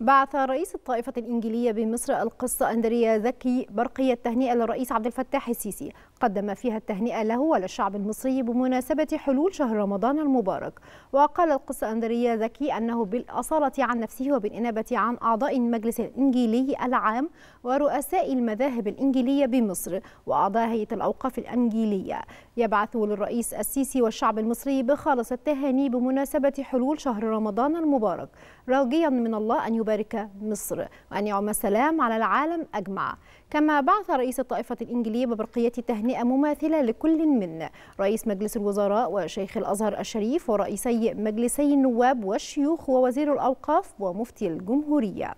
بعث رئيس الطائفة الإنجيلية بمصر القصة أندريا زكي برقية تهنئة للرئيس عبد الفتاح السيسي قدم فيها التهنئة له وللشعب المصري بمناسبة حلول شهر رمضان المبارك وقال القصة أندريا زكي أنه بالأصالة عن نفسه وبالإنابة عن أعضاء المجلس الإنجيلي العام ورؤساء المذاهب الإنجيلية بمصر وأعضاء هيئة الأوقاف الإنجيلية يبعث للرئيس السيسي والشعب المصري بخالص التهاني بمناسبة حلول شهر رمضان المبارك راجيا من الله أن تبارك مصر وأن يعم السلام على العالم أجمع كما بعث رئيس الطائفة الإنجلية ببرقية تهنئة مماثلة لكل من رئيس مجلس الوزراء وشيخ الأزهر الشريف ورئيسي مجلسي النواب والشيوخ ووزير الأوقاف ومفتي الجمهورية